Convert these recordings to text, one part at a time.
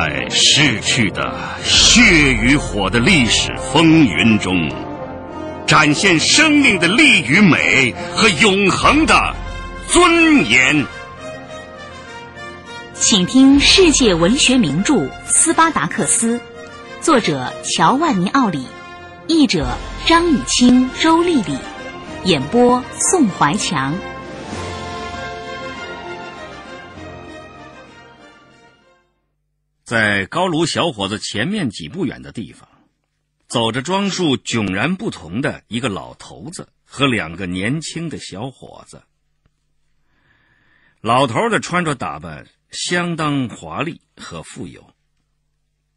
在逝去的血与火的历史风云中，展现生命的力与美和永恒的尊严。请听世界文学名著《斯巴达克斯》，作者乔万尼·奥里，译者张雨清、周丽丽，演播宋怀强。在高炉小伙子前面几步远的地方，走着装束迥然不同的一个老头子和两个年轻的小伙子。老头的穿着打扮相当华丽和富有，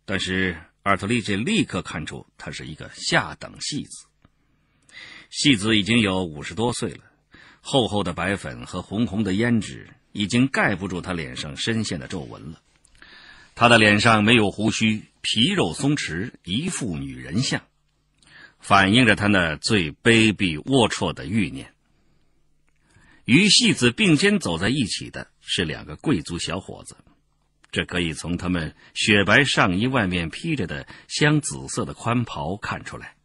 但是阿尔特利杰立刻看出他是一个下等戏子。戏子已经有五十多岁了，厚厚的白粉和红红的胭脂已经盖不住他脸上深陷的皱纹了。他的脸上没有胡须，皮肉松弛，一副女人相，反映着他那最卑鄙龌龊的欲念。与戏子并肩走在一起的是两个贵族小伙子，这可以从他们雪白上衣外面披着的香紫色的宽袍看出来。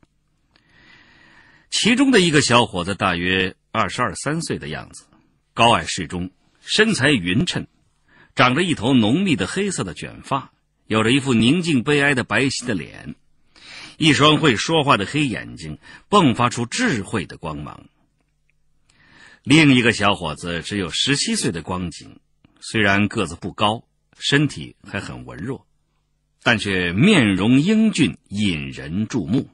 其中的一个小伙子大约二十二三岁的样子，高矮适中，身材匀称。长着一头浓密的黑色的卷发，有着一副宁静悲哀的白皙的脸，一双会说话的黑眼睛迸发出智慧的光芒。另一个小伙子只有十七岁的光景，虽然个子不高，身体还很文弱，但却面容英俊，引人注目。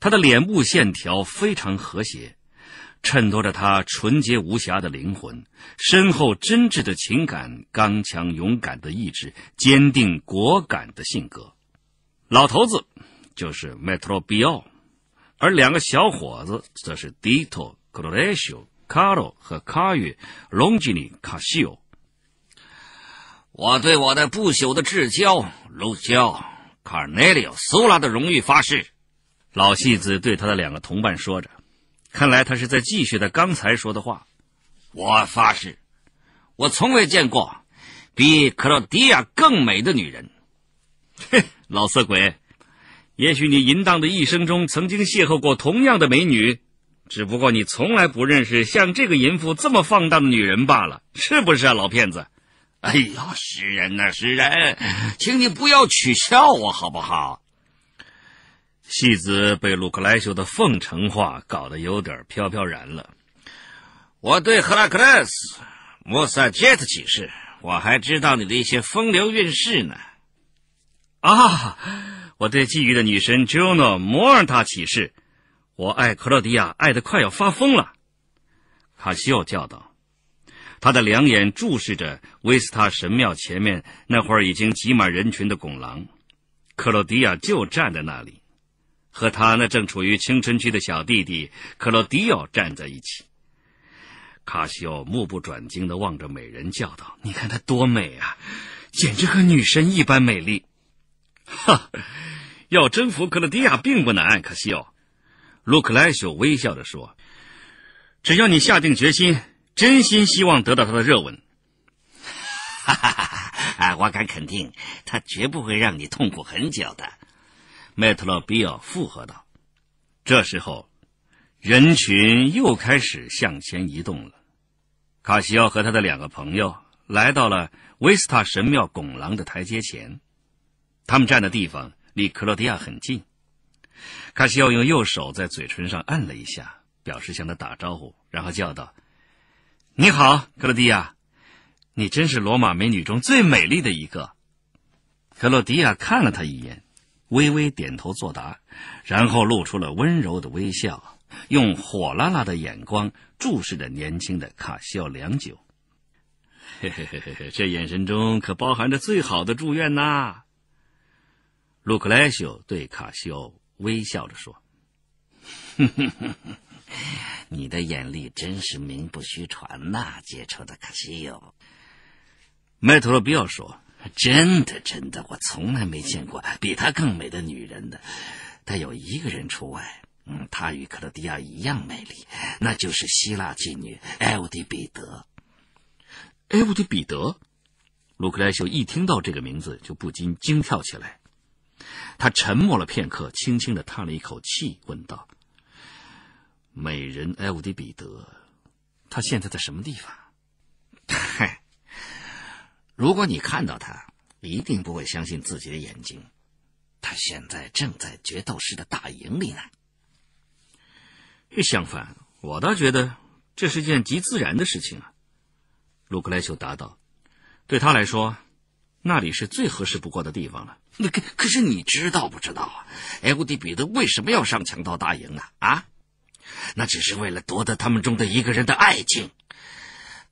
他的脸部线条非常和谐。衬托着他纯洁无瑕的灵魂、深厚真挚的情感、刚强勇敢的意志、坚定果敢的性格。老头子就是 Matero Bion，而两个小伙子则是 Dito Grosso c a r o 和 c a r o Longini c a s i o 我对我的不朽的至交卢焦 Carneio l s 拉 l a 的荣誉发誓，老戏子对他的两个同伴说着。看来他是在继续他刚才说的话。我发誓，我从未见过比克罗迪亚更美的女人。哼，老色鬼！也许你淫荡的一生中曾经邂逅过同样的美女，只不过你从来不认识像这个淫妇这么放荡的女人罢了，是不是啊，老骗子？哎呀，诗人呐，诗人，请你不要取笑我好不好？戏子被鲁克莱修的奉承话搞得有点飘飘然了。我对赫拉克勒斯、莫萨杰特起誓，我还知道你的一些风流韵事呢。啊，我对觊觎的女神 Juno 摩尔塔起誓，我爱克罗迪亚爱得快要发疯了。卡西奥叫道，他的两眼注视着威斯塔神庙前面那会儿已经挤满人群的拱廊，克罗迪亚就站在那里。和他那正处于青春期的小弟弟克罗迪奥站在一起，卡西奥目不转睛的望着美人，叫道：“你看她多美啊，简直和女神一般美丽！”哈，要征服克罗地亚并不难，卡西奥，卢克莱修微笑着说：“只要你下定决心，真心希望得到她的热吻。”哈哈哈！哈我敢肯定，他绝不会让你痛苦很久的。麦特勒比尔附和道：“这时候，人群又开始向前移动了。卡西奥和他的两个朋友来到了维斯塔神庙拱廊的台阶前。他们站的地方离克罗地亚很近。卡西奥用右手在嘴唇上按了一下，表示向他打招呼，然后叫道：‘你好，克罗地亚！你真是罗马美女中最美丽的一个。’克罗迪亚看了他一眼。”微微点头作答，然后露出了温柔的微笑，用火辣辣的眼光注视着年轻的卡西奥良久。这眼神中可包含着最好的祝愿呐！卢克莱修对卡西欧微笑着说：“ 你的眼力真是名不虚传呐，杰出的卡西欧。”麦托洛比奥说。真的，真的，我从来没见过比她更美的女人的，但有一个人除外。嗯，她与克罗地亚一样美丽，那就是希腊妓女埃欧迪彼得。埃欧迪彼得，卢克莱修一听到这个名字就不禁惊跳起来。他沉默了片刻，轻轻的叹了一口气，问道：“美人埃欧迪彼得，她现在在什么地方？”如果你看到他，一定不会相信自己的眼睛。他现在正在决斗士的大营里呢。相反，我倒觉得这是件极自然的事情啊。卢克莱修答道：“对他来说，那里是最合适不过的地方了。”那可可是你知道不知道啊？埃乌迪彼得为什么要上强盗大营啊？啊？那只是为了夺得他们中的一个人的爱情。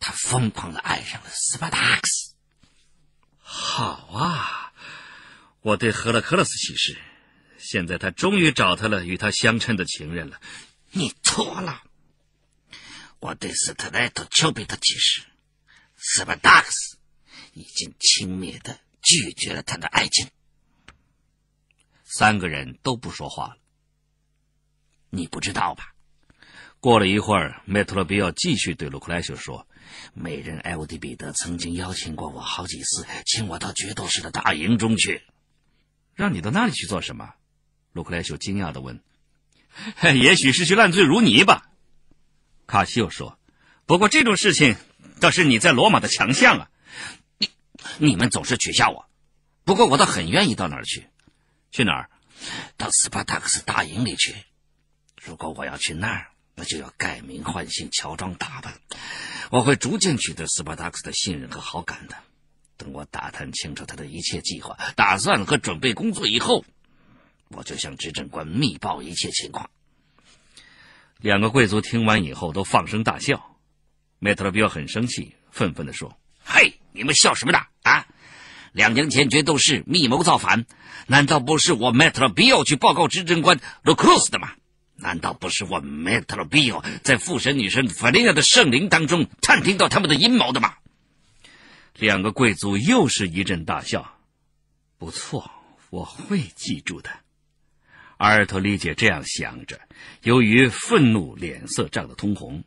他疯狂的爱上了斯巴达克斯。好啊！我对赫勒克勒斯起誓，现在他终于找到了，与他相称的情人了。你错了。我对斯特莱特丘比特起誓，斯巴达克斯已经轻蔑的拒绝了他的爱情。三个人都不说话了。你不知道吧？过了一会儿，麦特罗比奥继续对卢克莱修说。美人埃欧迪彼得曾经邀请过我好几次，请我到决斗士的大营中去。让你到那里去做什么？卢克莱修惊讶地问。“也许是去烂醉如泥吧。”卡西欧说。“不过这种事情，倒是你在罗马的强项啊。你、你们总是取笑我。不过我倒很愿意到哪儿去。去哪儿？到斯巴达克斯大营里去。如果我要去那儿，那就要改名换姓，乔装打扮。”我会逐渐取得斯巴达克斯的信任和好感的。等我打探清楚他的一切计划、打算和准备工作以后，我就向执政官密报一切情况。两个贵族听完以后都放声大笑。梅特拉奥很生气，愤愤地说：“嘿，你们笑什么呢？啊，两年前决斗士密谋造反，难道不是我梅特拉奥去报告执政官卢克斯的吗？”难道不是我 m 特 t r o p i o 在父神女神弗利亚的圣灵当中探听到他们的阴谋的吗？两个贵族又是一阵大笑。不错，我会记住的。阿尔托利姐这样想着，由于愤怒，脸色涨得通红，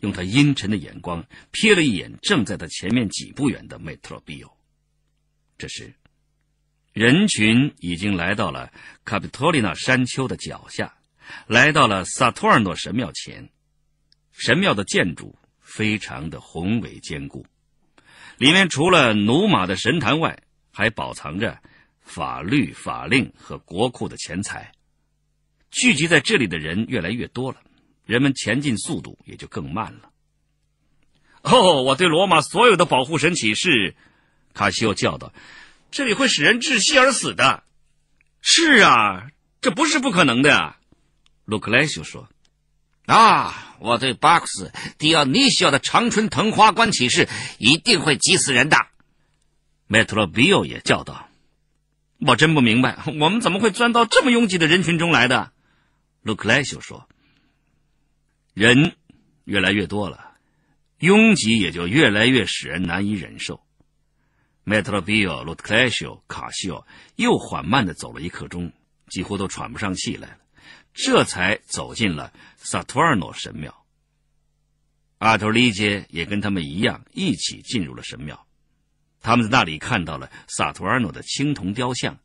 用她阴沉的眼光瞥了一眼正在她前面几步远的 m e t r o i o 这时，人群已经来到了卡比托里纳山丘的脚下。来到了萨托尔诺神庙前，神庙的建筑非常的宏伟坚固，里面除了努马的神坛外，还保藏着法律法令和国库的钱财。聚集在这里的人越来越多了，人们前进速度也就更慢了。哦，我对罗马所有的保护神起誓，卡西欧叫道：“这里会使人窒息而死的。”是啊，这不是不可能的。呀、卢克莱修说：“啊，我对巴克斯·迪奥尼西奥的长春藤花关起誓，一定会急死人的。”麦特洛比奥也叫道：“我真不明白，我们怎么会钻到这么拥挤的人群中来的？”卢克莱修说：“人越来越多了，拥挤也就越来越使人难以忍受。”麦特洛比奥、卢克莱修、卡西奥又缓慢地走了一刻钟，几乎都喘不上气来了。这才走进了萨图尔诺神庙。阿图里杰也跟他们一样，一起进入了神庙。他们在那里看到了萨图尔诺的青铜雕像，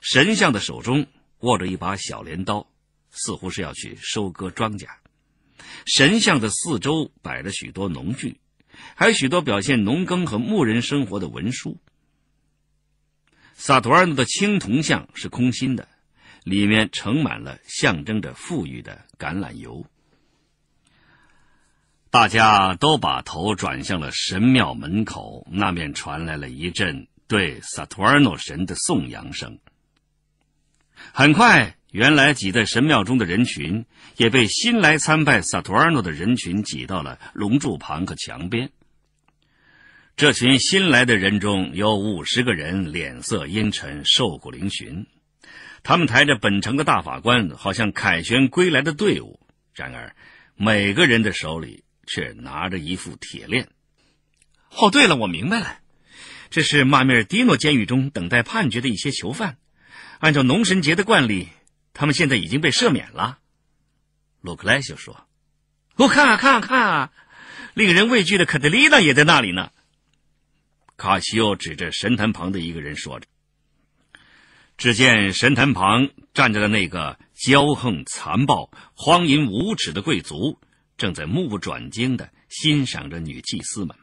神像的手中握着一把小镰刀，似乎是要去收割庄稼。神像的四周摆了许多农具，还有许多表现农耕和牧人生活的文书。萨图尔诺的青铜像是空心的。里面盛满了象征着富裕的橄榄油。大家都把头转向了神庙门口，那面传来了一阵对萨图尔诺神的颂扬声。很快，原来挤在神庙中的人群也被新来参拜萨图尔诺的人群挤到了龙柱旁和墙边。这群新来的人中有五十个人，脸色阴沉，瘦骨嶙峋。他们抬着本城的大法官，好像凯旋归来的队伍。然而，每个人的手里却拿着一副铁链。哦，对了，我明白了，这是马米尔迪诺监狱中等待判决的一些囚犯。按照农神节的惯例，他们现在已经被赦免了。洛克莱修说：“我看看看啊，令人畏惧的卡德丽娜也在那里呢。”卡西欧指着神坛旁的一个人说着。只见神坛旁站着的那个骄横、残暴、荒淫无耻的贵族，正在目不转睛的欣赏着女祭司们，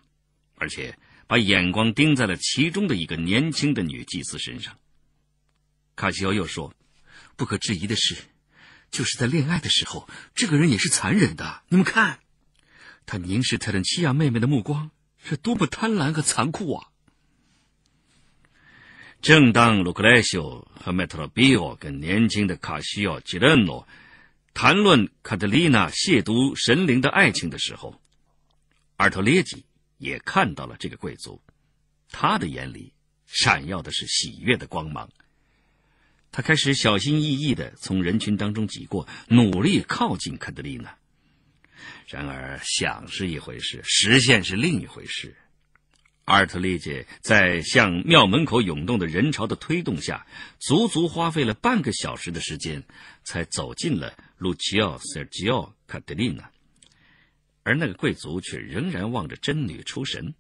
而且把眼光盯在了其中的一个年轻的女祭司身上。卡西欧又说：“不可置疑的是，就是在恋爱的时候，这个人也是残忍的。你们看，他凝视特伦西亚妹妹的目光是多么贪婪和残酷啊！”正当卢克莱修和梅特罗比奥跟年轻的卡西奥吉伦诺谈论卡德丽娜亵渎神灵的爱情的时候，阿尔托列基也看到了这个贵族，他的眼里闪耀的是喜悦的光芒。他开始小心翼翼的从人群当中挤过，努力靠近卡德丽娜。然而，想是一回事，实现是另一回事。阿尔特利姐在向庙门口涌动的人潮的推动下，足足花费了半个小时的时间，才走进了路奇奥·塞尔吉奥·卡特琳娜。而那个贵族却仍然望着真女出神。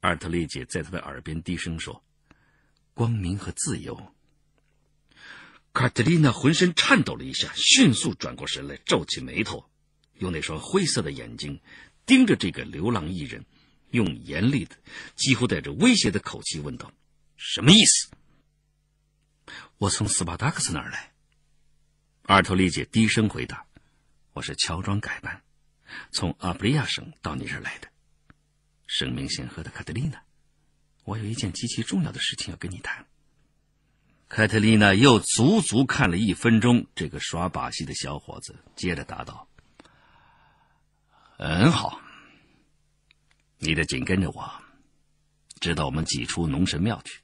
阿尔特利姐在他的耳边低声说：“光明和自由。”卡特琳娜浑身颤抖了一下，迅速转过身来，皱起眉头，用那双灰色的眼睛盯着这个流浪艺人。用严厉的、几乎带着威胁的口气问道：“什么意思？”我从斯巴达克斯那儿来。”二头利姐低声回答：“我是乔装改扮，从阿布利亚省到你这儿来的。”声名显赫的卡特琳娜，我有一件极其重要的事情要跟你谈。”卡特琳娜又足足看了一分钟这个耍把戏的小伙子，接着答道：“很好。”你得紧跟着我，直到我们挤出农神庙去，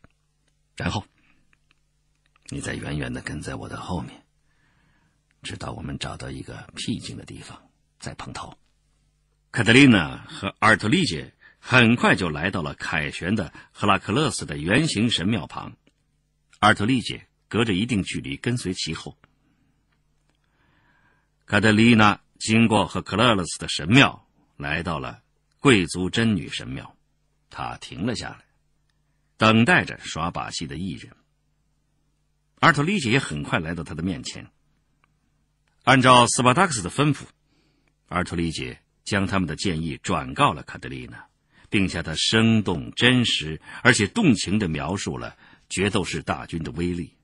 然后你再远远的跟在我的后面，直到我们找到一个僻静的地方再碰头。卡特琳娜和阿尔特丽杰很快就来到了凯旋的赫拉克勒斯的圆形神庙旁，阿尔特丽杰隔着一定距离跟随其后。卡德琳娜经过和克勒勒斯的神庙，来到了。贵族真女神庙，他停了下来，等待着耍把戏的艺人。尔特利姐也很快来到他的面前。按照斯巴达克斯的吩咐，尔图利杰将他们的建议转告了卡德琳娜，并向她生动、真实而且动情的描述了决斗士大军的威力。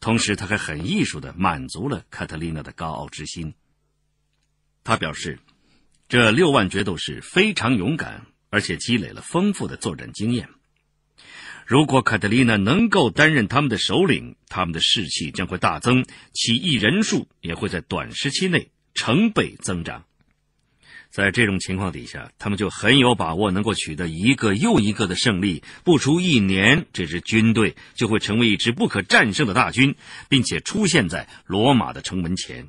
同时，他还很艺术的满足了卡特琳娜的高傲之心。他表示。这六万决斗士非常勇敢，而且积累了丰富的作战经验。如果卡特琳娜能够担任他们的首领，他们的士气将会大增，起义人数也会在短时期内成倍增长。在这种情况底下，他们就很有把握能够取得一个又一个的胜利。不出一年，这支军队就会成为一支不可战胜的大军，并且出现在罗马的城门前。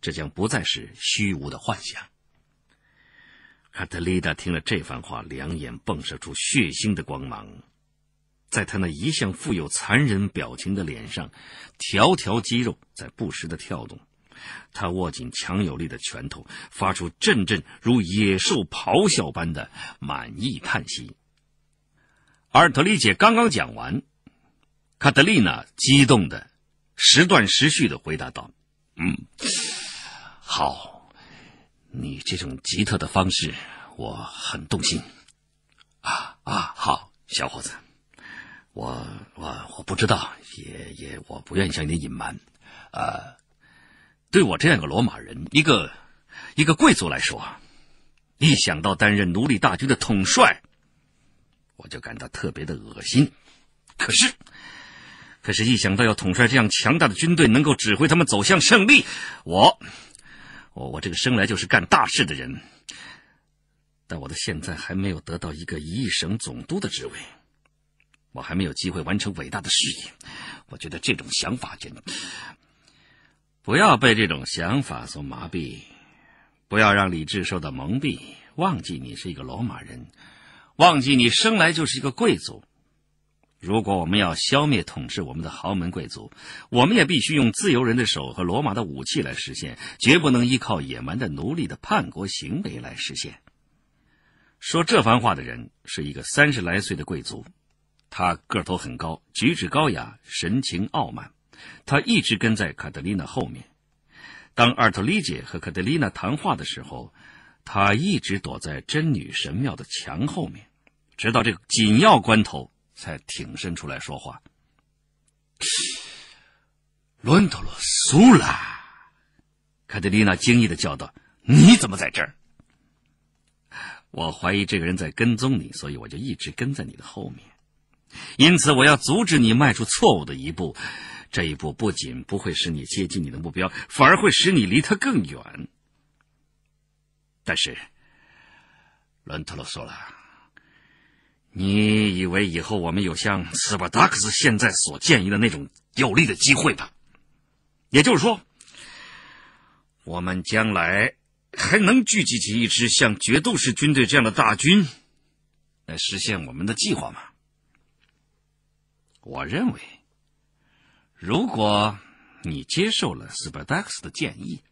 这将不再是虚无的幻想。卡特丽达听了这番话，两眼迸射出血腥的光芒，在他那一向富有残忍表情的脸上，条条肌肉在不时的跳动。他握紧强有力的拳头，发出阵阵如野兽咆哮般的满意叹息。阿尔特丽姐刚刚讲完，卡特丽娜激动的、时断时续的回答道：“嗯，好。”你这种奇特的方式，我很动心。啊啊，好，小伙子，我我我不知道，也也，我不愿意向你隐瞒。啊，对我这样一个罗马人，一个一个贵族来说，一想到担任奴隶大军的统帅，我就感到特别的恶心。可是，可是，一想到要统帅这样强大的军队，能够指挥他们走向胜利，我。我我这个生来就是干大事的人，但我的现在还没有得到一个一省总督的职位，我还没有机会完成伟大的事业。我觉得这种想法真……不要被这种想法所麻痹，不要让理智受到蒙蔽，忘记你是一个罗马人，忘记你生来就是一个贵族。如果我们要消灭统治我们的豪门贵族，我们也必须用自由人的手和罗马的武器来实现，绝不能依靠野蛮的奴隶的叛国行为来实现。说这番话的人是一个三十来岁的贵族，他个头很高，举止高雅，神情傲慢。他一直跟在卡德琳娜后面。当阿尔特利姐和卡德琳娜谈话的时候，他一直躲在真女神庙的墙后面，直到这个紧要关头。才挺身出来说话。伦特罗苏拉，凯特丽娜惊异的叫道：“你怎么在这儿？”我怀疑这个人在跟踪你，所以我就一直跟在你的后面。因此，我要阻止你迈出错误的一步。这一步不仅不会使你接近你的目标，反而会使你离他更远。但是，伦特罗苏拉。你以为以后我们有像斯巴达克斯现在所建议的那种有利的机会吧？也就是说，我们将来还能聚集起一支像决斗士军队这样的大军来实现我们的计划吗？我认为，如果你接受了斯巴达克斯的建议，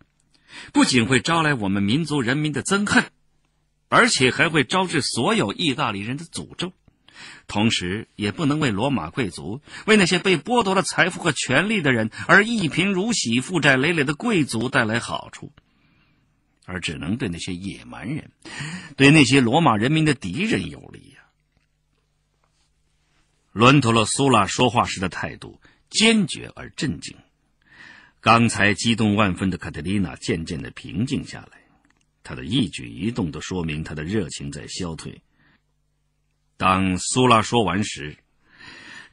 不仅会招来我们民族人民的憎恨。而且还会招致所有意大利人的诅咒，同时也不能为罗马贵族、为那些被剥夺了财富和权力的人而一贫如洗、负债累累的贵族带来好处，而只能对那些野蛮人、对那些罗马人民的敌人有利呀。伦图洛·苏拉说话时的态度坚决而镇静，刚才激动万分的卡特琳娜渐渐的平静下来。他的一举一动都说明他的热情在消退。当苏拉说完时，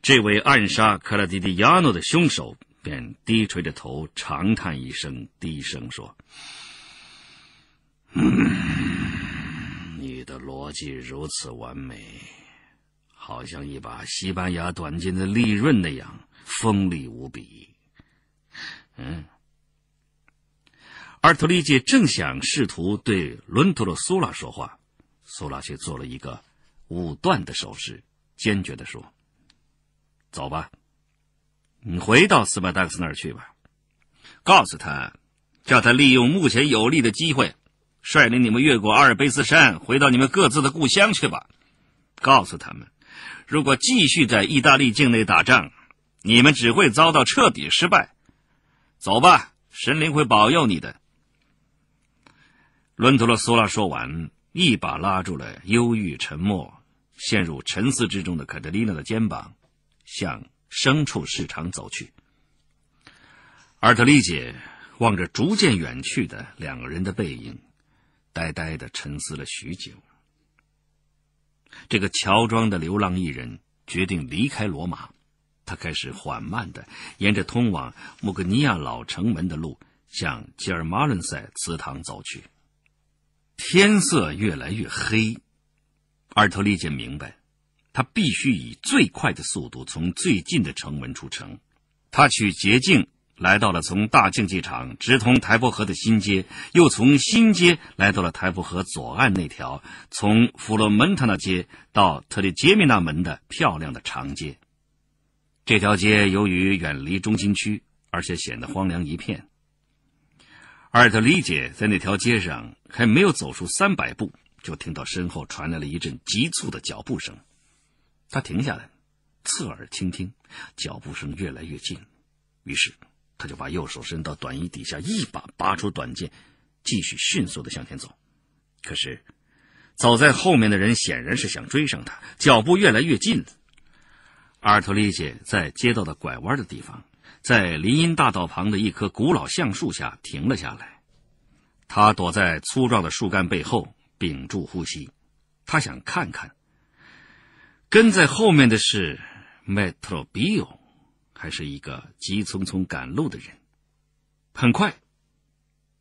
这位暗杀克拉迪迪亚诺的凶手便低垂着头，长叹一声，低声说：“你的逻辑如此完美，好像一把西班牙短剑的利刃那样锋利无比。”嗯。阿尔图利界正想试图对伦图洛苏拉说话，苏拉却做了一个武断的手势，坚决的说：“走吧，你回到斯巴达克斯那儿去吧，告诉他，叫他利用目前有利的机会，率领你们越过阿尔卑斯山，回到你们各自的故乡去吧。告诉他们，如果继续在意大利境内打仗，你们只会遭到彻底失败。走吧，神灵会保佑你的。”伦图洛苏拉说完，一把拉住了忧郁、沉默、陷入沉思之中的卡德琳娜的肩膀，向牲畜市场走去。而尔特丽姐望着逐渐远去的两个人的背影，呆呆的沉思了许久。这个乔装的流浪艺人决定离开罗马，他开始缓慢的沿着通往穆格尼亚老城门的路，向吉尔马伦塞祠堂走去。天色越来越黑，阿尔特利杰明白，他必须以最快的速度从最近的城门出城。他取捷径，来到了从大竞技场直通台伯河的新街，又从新街来到了台伯河左岸那条从弗罗门塔纳街到特里杰米纳门的漂亮的长街。这条街由于远离中心区，而且显得荒凉一片。阿尔特利杰在那条街上。还没有走出三百步，就听到身后传来了一阵急促的脚步声。他停下来，侧耳倾听，脚步声越来越近。于是，他就把右手伸到短衣底下，一把拔出短剑，继续迅速的向前走。可是，走在后面的人显然是想追上他，脚步越来越近了。阿尔托利杰在街道的拐弯的地方，在林荫大道旁的一棵古老橡树下停了下来。他躲在粗壮的树干背后，屏住呼吸。他想看看，跟在后面的是 Metrobio 还是一个急匆匆赶路的人。很快，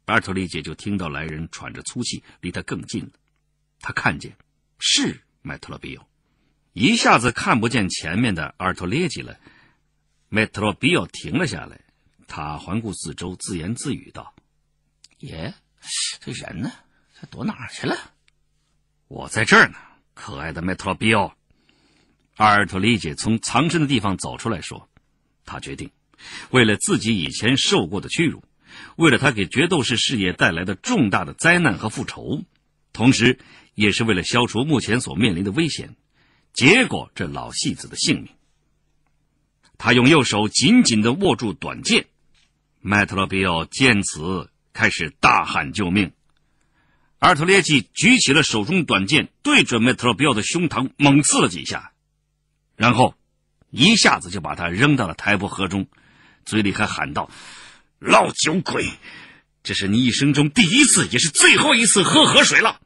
阿尔托利吉就听到来人喘着粗气，离他更近了。他看见是 Metrobio，一下子看不见前面的阿尔托列吉了。Metrobio 停了下来，他环顾四周，自言自语道：“耶。”这人呢？他躲哪儿去了？我在这儿呢，可爱的麦特罗比奥。阿尔托利姐从藏身的地方走出来说：“他决定，为了自己以前受过的屈辱，为了他给决斗士事业带来的重大的灾难和复仇，同时也是为了消除目前所面临的危险，结果这老戏子的性命。他用右手紧紧地握住短剑。麦特罗比奥见此。”开始大喊救命，阿尔特列季举起了手中短剑，对准梅特罗比奥的胸膛猛刺了几下，然后一下子就把他扔到了台伯河中，嘴里还喊道：“老酒鬼，这是你一生中第一次，也是最后一次喝河水了。”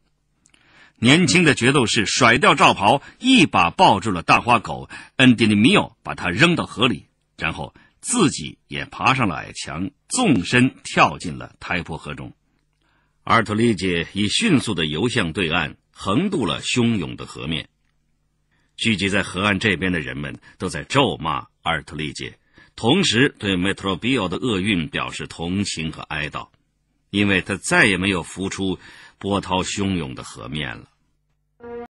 年轻的决斗士甩掉罩袍，一把抱住了大花狗恩迪尼米奥，把他扔到河里，然后。自己也爬上了矮墙，纵身跳进了台伯河中。阿尔托利杰已迅速的游向对岸，横渡了汹涌的河面。聚集在河岸这边的人们都在咒骂阿尔托利杰，同时对梅特罗比奥的厄运表示同情和哀悼，因为他再也没有浮出波涛汹涌的河面了。